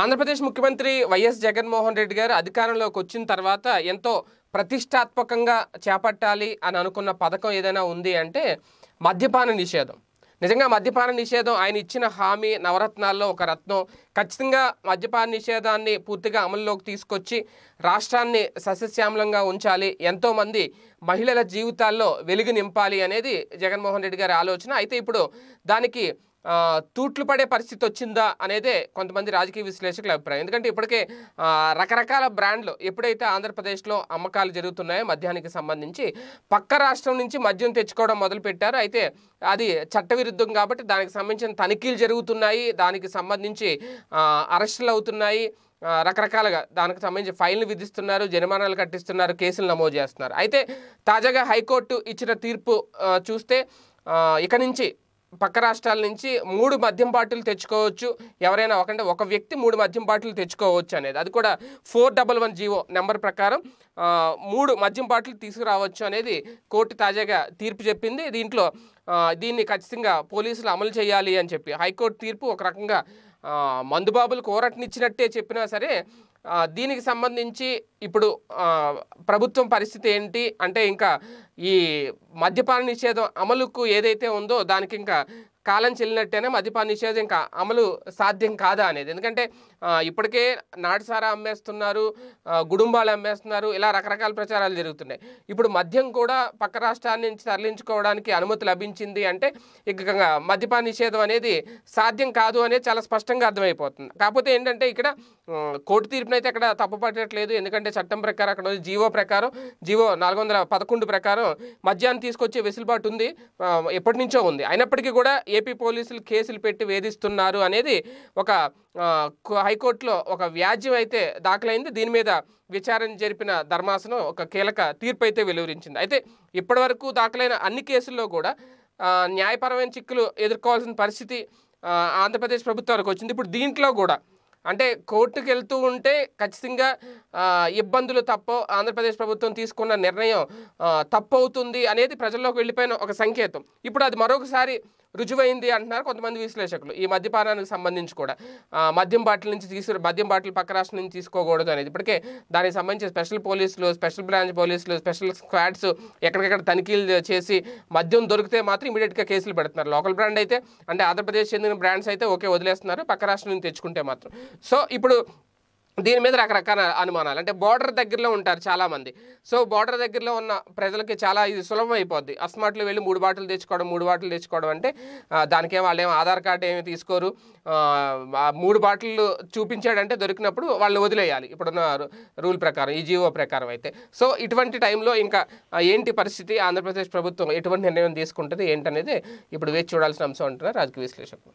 ఆంధ్రప్రదేశ్ ముఖ్యమంత్రి వైఎస్ జగన్మోహన్ రెడ్డి గారు అధికారంలోకి వచ్చిన తర్వాత ఎంతో ప్రతిష్టాత్మకంగా చేపట్టాలి అని అనుకున్న పథకం ఏదైనా ఉంది అంటే మద్యపాన నిషేధం నిజంగా మద్యపాన నిషేధం ఆయన ఇచ్చిన హామీ నవరత్నాల్లో ఒక రత్నం ఖచ్చితంగా మద్యపాన నిషేధాన్ని పూర్తిగా అమల్లోకి తీసుకొచ్చి రాష్ట్రాన్ని సస్యశ్యామలంగా ఉంచాలి ఎంతోమంది మహిళల జీవితాల్లో వెలుగు నింపాలి అనేది జగన్మోహన్ రెడ్డి గారి ఆలోచన అయితే ఇప్పుడు దానికి తూట్లు పడే పరిస్థితి వచ్చిందా అనేదే కొంతమంది రాజకీయ విశ్లేషకుల అభిప్రాయం ఎందుకంటే ఇప్పటికే రకరకాల బ్రాండ్లు ఎప్పుడైతే ఆంధ్రప్రదేశ్లో అమ్మకాలు జరుగుతున్నాయో మద్యానికి సంబంధించి పక్క రాష్ట్రం నుంచి మద్యం తెచ్చుకోవడం మొదలుపెట్టారు అయితే అది చట్టవిరుద్ధం కాబట్టి దానికి సంబంధించిన తనిఖీలు జరుగుతున్నాయి దానికి సంబంధించి అరెస్టులు అవుతున్నాయి రకరకాలుగా దానికి సంబంధించి ఫైన్లు విధిస్తున్నారు జరిమానాలు కట్టిస్తున్నారు కేసులు నమోదు చేస్తున్నారు అయితే తాజాగా హైకోర్టు ఇచ్చిన తీర్పు చూస్తే ఇక నుంచి పక్క రాష్ట్రాల నుంచి మూడు మద్యం బాటిల్ తెచ్చుకోవచ్చు ఎవరైనా ఒకంటే ఒక వ్యక్తి మూడు మద్యం బాటిల్ తెచ్చుకోవచ్చు అనేది అది కూడా four double one GO number ప్రకారం మూడు మద్యం బాటిల్ తీసుకురావచ్చు అనేది కోర్టు తాజాగా తీర్పు చెప్పింది దీంట్లో దీన్ని ఖచ్చితంగా పోలీసులు అమలు చేయాలి అని చెప్పి హైకోర్టు తీర్పు ఒక రకంగా మందుబాబులకు కోరటనిచ్చినట్టే చెప్పినా సరే దీనికి సంబంధించి ఇప్పుడు ప్రభుత్వం పరిస్థితి ఏంటి అంటే ఇంకా ఈ మద్యపాన నిషేధం అమలుకు ఏదైతే ఉందో దానికి ఇంకా కాలం చెల్లినట్టేనే మద్యపాన నిషేధం ఇంకా అమలు సాధ్యం కాదా అనేది ఎందుకంటే ఇప్పటికే నాటుసారా అమ్మేస్తున్నారు గుడుంబాలు అమ్మేస్తున్నారు ఇలా రకరకాల ప్రచారాలు జరుగుతున్నాయి ఇప్పుడు మద్యం కూడా పక్క రాష్ట్రాల నుంచి తరలించుకోవడానికి అనుమతి లభించింది అంటే ఇక మద్యపాన నిషేధం అనేది సాధ్యం కాదు అనేది చాలా స్పష్టంగా అర్థమైపోతుంది కాకపోతే ఏంటంటే ఇక్కడ కోర్టు తీర్పునైతే ఇక్కడ పట్టట్లేదు ఎందుకంటే చట్టం ప్రకారం అక్కడ జీవో ప్రకారం జీవో నాలుగు వందల పదకొండు ప్రకారం మద్యాన్ని తీసుకొచ్చే వెసులుబాటు ఉంది ఎప్పటి నుంచో ఉంది అయినప్పటికీ కూడా ఏపీ పోలీసులు కేసులు పెట్టి వేధిస్తున్నారు అనేది ఒక హైకోర్టులో ఒక వ్యాజ్యం అయితే దాఖలైంది దీని మీద విచారణ జరిపిన ధర్మాసనం ఒక కీలక తీర్పు అయితే వెలువరించింది అయితే ఇప్పటివరకు దాఖలైన అన్ని కేసుల్లో కూడా న్యాయపరమైన చిక్కులు ఎదుర్కోవాల్సిన పరిస్థితి ఆంధ్రప్రదేశ్ ప్రభుత్వానికి వచ్చింది ఇప్పుడు దీంట్లో కూడా అంటే కోర్టుకు వెళ్తూ ఉంటే ఖచ్చితంగా ఇబ్బందులు తప్ప ఆంధ్రప్రదేశ్ ప్రభుత్వం తీసుకున్న నిర్ణయం తప్పు అవుతుంది అనేది ప్రజల్లోకి వెళ్ళిపోయిన ఒక సంకేతం ఇప్పుడు అది మరొకసారి రుజువైంది అంటున్నారు కొంతమంది విశ్లేషకులు ఈ మద్యపానానికి సంబంధించి కూడా మద్యం బాటిల్ నుంచి తీసు మద్యం బాటిల్ పక్క రాష్ట్రం నుంచి తీసుకోకూడదు అనేది ఇప్పటికే దానికి సంబంధించి స్పెషల్ పోలీసులు స్పెషల్ బ్రాంచ్ పోలీసులు స్పెషల్ స్క్వాడ్స్ ఎక్కడికక్కడ తనిఖీలు చేసి మద్యం దొరికితే మాత్రం ఇమీడియట్గా కేసులు పెడుతున్నారు లోకల్ బ్రాండ్ అయితే అంటే ఆంధ్రప్రదేశ్ చెందిన బ్రాండ్స్ అయితే ఓకే వదిలేస్తున్నారు పక్క రాష్ట్రం నుంచి తెచ్చుకుంటే మాత్రం సో ఇప్పుడు దీని మీద రకరకాల అనుమానాలు అంటే బార్డర్ దగ్గరలో ఉంటారు చాలామంది సో బార్డర్ దగ్గరలో ఉన్న ప్రజలకి చాలా ఇది సులభం అయిపోద్ది అస్మాట్లు వెళ్ళి మూడు బాటలు తెచ్చుకోవడం మూడు బాటలు తెచ్చుకోవడం అంటే దానికేం వాళ్ళు ఏం ఆధార్ కార్డు ఏమి తీసుకోరు మూడు బాటిల్ చూపించాడంటే దొరికినప్పుడు వాళ్ళు వదిలేయాలి ఇప్పుడున్న రూల్ ప్రకారం ఈ జీవో ప్రకారం అయితే సో ఇటువంటి టైంలో ఇంకా ఏంటి పరిస్థితి ఆంధ్రప్రదేశ్ ప్రభుత్వం ఎటువంటి నిర్ణయం తీసుకుంటుంది ఏంటనేది ఇప్పుడు వేచి చూడాల్సిన అంశం అంటున్నారు రాజకీయ విశ్లేషకులు